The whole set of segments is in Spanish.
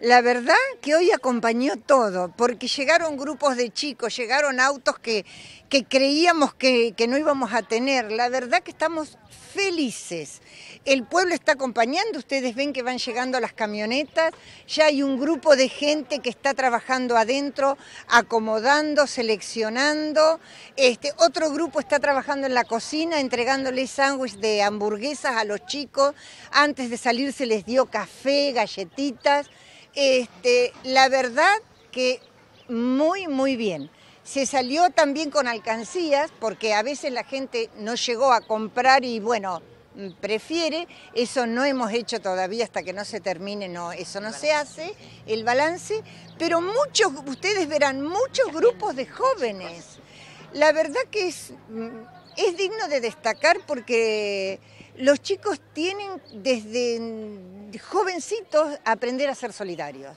La verdad que hoy acompañó todo, porque llegaron grupos de chicos, llegaron autos que, creíamos que, no íbamos a tener. La verdad que estamos felices. El pueblo está acompañando, ustedes ven que van llegando las camionetas, ya hay un grupo de gente que está trabajando adentro, acomodando, seleccionando. Este, otro grupo está trabajando en la cocina, entregándole sándwiches de hamburguesas a los chicos. Antes de salir se les dio café, galletitas. Este, la verdad que muy, muy bien. Se salió también con alcancías, porque a veces la gente no llegó a comprar y bueno, prefiere. Eso no hemos hecho todavía hasta que no se termine, no, eso no se hace, el balance. Pero muchos, ustedes verán, muchos grupos de jóvenes. La verdad que es, mm, es digno de destacar porque los chicos tienen desde jovencitos aprender a ser solidarios.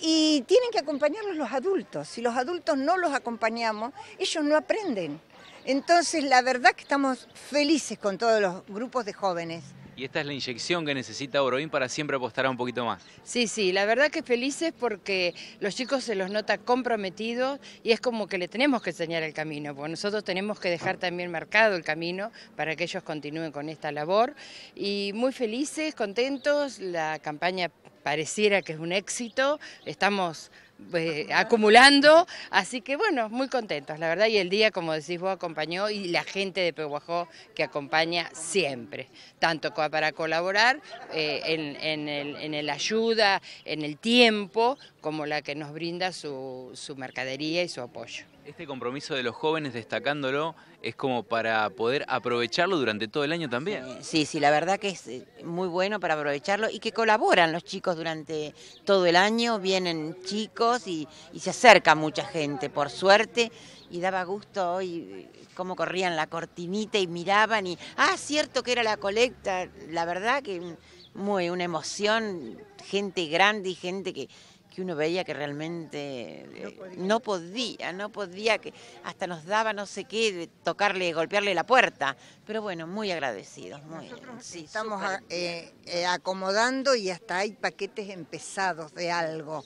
Y tienen que acompañarlos los adultos. Si los adultos no los acompañamos, ellos no aprenden. Entonces, la verdad que estamos felices con todos los grupos de jóvenes. Y esta es la inyección que necesita Borovin para siempre apostar a un poquito más. Sí, sí, la verdad que felices porque los chicos se los nota comprometidos y es como que le tenemos que enseñar el camino, porque nosotros tenemos que dejar también marcado el camino para que ellos continúen con esta labor. Y muy felices, contentos, la campaña pareciera que es un éxito, estamos eh, acumulando, así que bueno, muy contentos, la verdad, y el día, como decís vos, acompañó y la gente de Pehuajó que acompaña siempre, tanto para colaborar eh, en, en, el, ayuda, en el tiempo, como la que nos brinda su mercadería y su apoyo. Este compromiso de los jóvenes, destacándolo, es como para poder aprovecharlo durante todo el año también. Sí, sí, la verdad que es eh, muy bueno para aprovecharlo y que colaboran los chicos durante todo el año, vienen chicos y, se acerca mucha gente, por suerte, y daba gusto hoy cómo corrían la cortinita y miraban y, ah, cierto que era la colecta, la verdad que muy, una emoción, gente grande y gente que, que uno veía que realmente eh, no podía. no podía, que hasta nos daba no sé qué, de tocarle, golpearle la puerta. Pero bueno, muy agradecidos. Muy, estamos eh, eh, acomodando y hasta hay paquetes empezados de algo.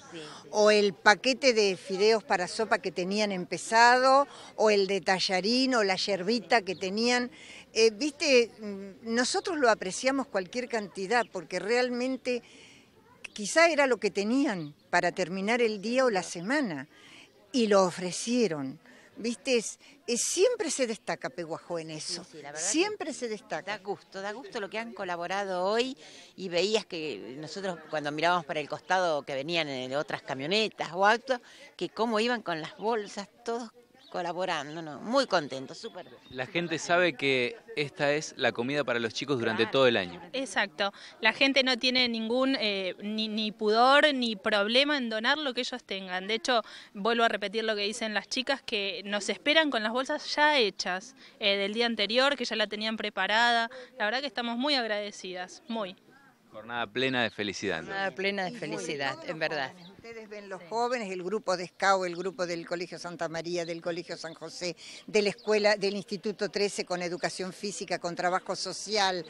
O el paquete de fideos para sopa que tenían empezado, o el de tallarín, o la yerbita que tenían. Viste, mm, nosotros lo apreciamos cualquier cantidad porque realmente Quizá era lo que tenían para terminar el día o la semana y lo ofrecieron. ¿Viste? siempre se destaca Peguajó en eso. siempre se destaca. Da gusto, da gusto lo que han colaborado hoy y veías que nosotros cuando mirábamos para el costado que venían en eh, otras camionetas o autos, que cómo iban con las bolsas, todos colaborando, muy contentos, súper. La gente sabe que esta es la comida para los chicos durante todo el año. Exacto, la gente no tiene ningún eh, ni, pudor ni problema en donar lo que ellos tengan. De hecho, vuelvo a repetir lo que dicen las chicas, que nos esperan con las bolsas ya hechas eh, del día anterior, que ya la tenían preparada. La verdad que estamos muy agradecidas, muy. Jornada plena de felicidad. Jornada plena de felicidad, en verdad. Ustedes ven los jóvenes, el grupo de SCAO, el grupo del Colegio Santa María, del Colegio San José, de la escuela, del Instituto 13 con educación física, con trabajo social,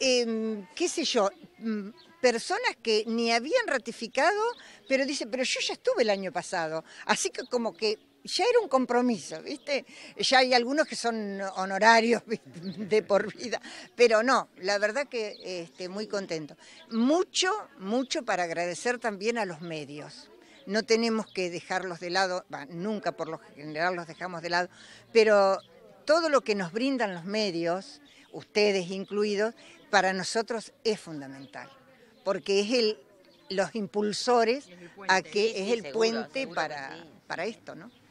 em, qué sé yo, mm, personas que ni habían ratificado, pero dicen, pero yo ya estuve el año pasado, así que como que ya era un compromiso, ¿viste? Ya hay algunos que son honorarios de por vida, pero no, la verdad que este, muy contento. Mucho, mucho para agradecer también a los medios. No tenemos que dejarlos de lado, nunca por lo general los dejamos de lado, pero todo lo que nos brindan los medios, ustedes incluidos, para nosotros es fundamental, porque es el, los impulsores a que es el puente, para, para esto, ¿no?